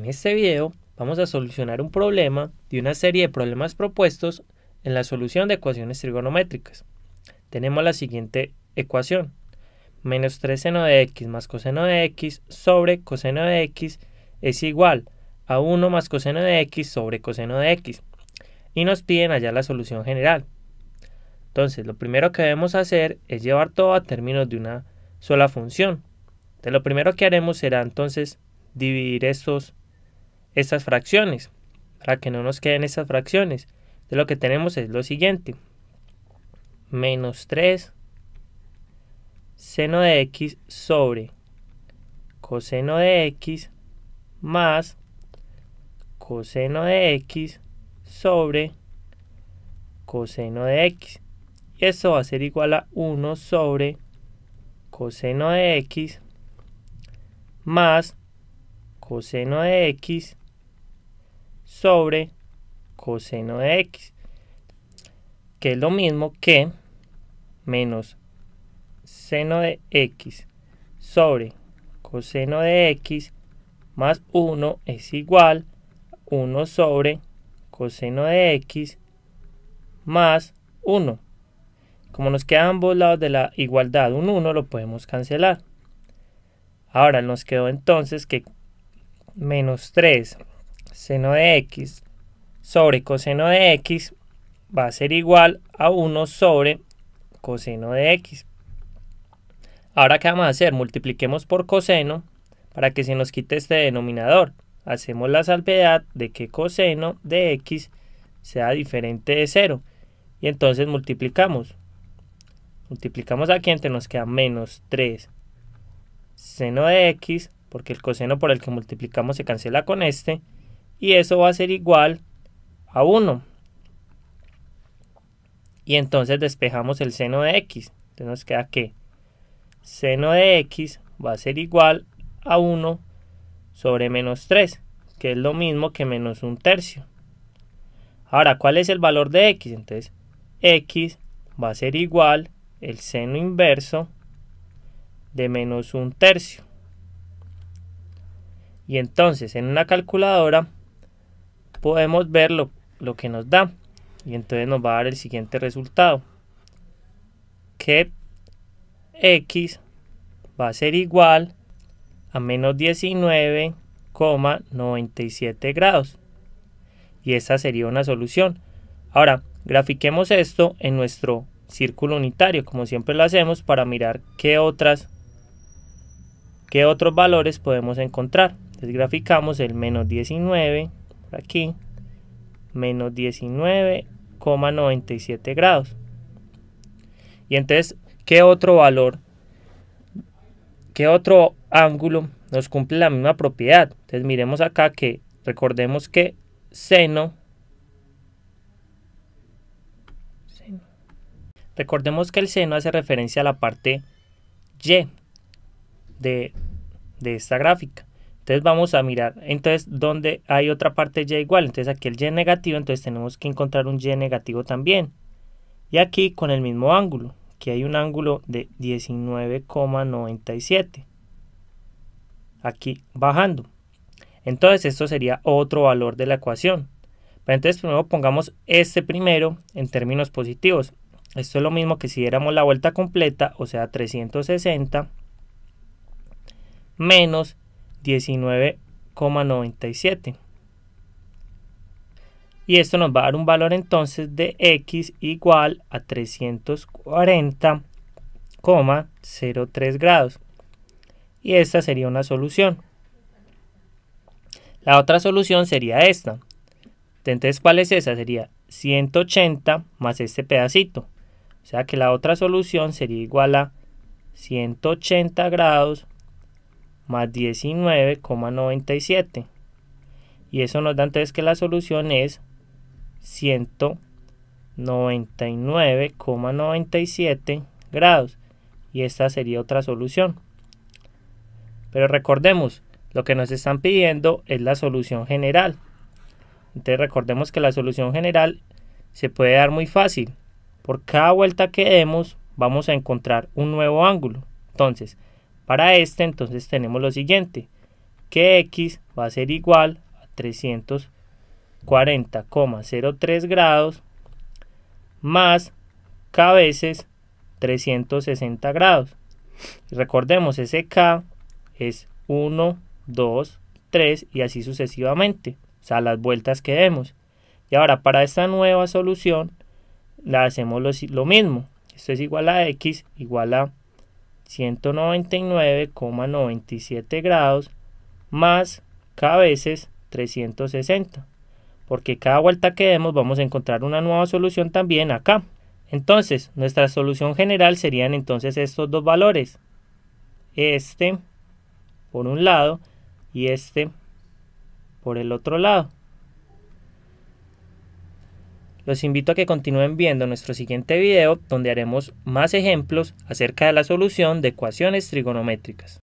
En este video vamos a solucionar un problema de una serie de problemas propuestos en la solución de ecuaciones trigonométricas. Tenemos la siguiente ecuación. Menos 3 seno de x más coseno de x sobre coseno de x es igual a 1 más coseno de x sobre coseno de x. Y nos piden allá la solución general. Entonces, lo primero que debemos hacer es llevar todo a términos de una sola función. Entonces, lo primero que haremos será entonces dividir estos estas fracciones, para que no nos queden estas fracciones. Entonces lo que tenemos es lo siguiente. Menos 3 seno de x sobre coseno de x más coseno de x sobre coseno de x. Y esto va a ser igual a 1 sobre coseno de x más coseno de x sobre coseno de x, que es lo mismo que menos seno de x sobre coseno de x más 1 es igual a 1 sobre coseno de x más 1. Como nos queda ambos lados de la igualdad, un 1 lo podemos cancelar. Ahora nos quedó entonces que menos 3 seno de x sobre coseno de x va a ser igual a 1 sobre coseno de x. Ahora, ¿qué vamos a hacer? Multipliquemos por coseno para que se nos quite este denominador. Hacemos la salvedad de que coseno de x sea diferente de 0. Y entonces multiplicamos. Multiplicamos aquí, entre nos queda menos 3 seno de x, porque el coseno por el que multiplicamos se cancela con este, y eso va a ser igual a 1. Y entonces despejamos el seno de x. Entonces nos queda que seno de x va a ser igual a 1 sobre menos 3, que es lo mismo que menos un tercio. Ahora, ¿cuál es el valor de x? Entonces, x va a ser igual el seno inverso de menos un tercio. Y entonces, en una calculadora, podemos ver lo, que nos da. Y entonces nos va a dar el siguiente resultado. Que x va a ser igual a menos 19,97 grados. Y esa sería una solución. Ahora, grafiquemos esto en nuestro círculo unitario, como siempre lo hacemos, para mirar qué, otras, qué otros valores podemos encontrar. Entonces graficamos el menos 19, aquí, menos 19,97 grados. Y entonces, ¿qué otro valor, qué otro ángulo nos cumple la misma propiedad? Entonces, miremos acá que recordemos que seno, recordemos que el seno hace referencia a la parte Y de, de esta gráfica. Entonces vamos a mirar, entonces, donde hay otra parte y igual? Entonces aquí el y negativo, entonces tenemos que encontrar un y negativo también. Y aquí con el mismo ángulo, que hay un ángulo de 19,97. Aquí bajando. Entonces esto sería otro valor de la ecuación. Pero entonces primero pongamos este primero en términos positivos. Esto es lo mismo que si diéramos la vuelta completa, o sea 360 menos 19,97. Y esto nos va a dar un valor entonces de x igual a 340,03 grados. Y esta sería una solución. La otra solución sería esta. Entonces, ¿cuál es esa? Sería 180 más este pedacito. O sea que la otra solución sería igual a 180 grados más 19,97. Y eso nos da entonces que la solución es 199,97 grados. Y esta sería otra solución. Pero recordemos, lo que nos están pidiendo es la solución general. Entonces recordemos que la solución general se puede dar muy fácil. Por cada vuelta que demos vamos a encontrar un nuevo ángulo. Entonces, para este entonces tenemos lo siguiente, que x va a ser igual a 340,03 grados más k veces 360 grados. recordemos, ese k es 1, 2, 3 y así sucesivamente, o sea, las vueltas que demos. Y ahora para esta nueva solución la hacemos lo mismo. Esto es igual a x igual a 199,97 grados más k veces 360 porque cada vuelta que demos vamos a encontrar una nueva solución también acá. Entonces, nuestra solución general serían entonces estos dos valores. Este por un lado y este por el otro lado. Los invito a que continúen viendo nuestro siguiente video donde haremos más ejemplos acerca de la solución de ecuaciones trigonométricas.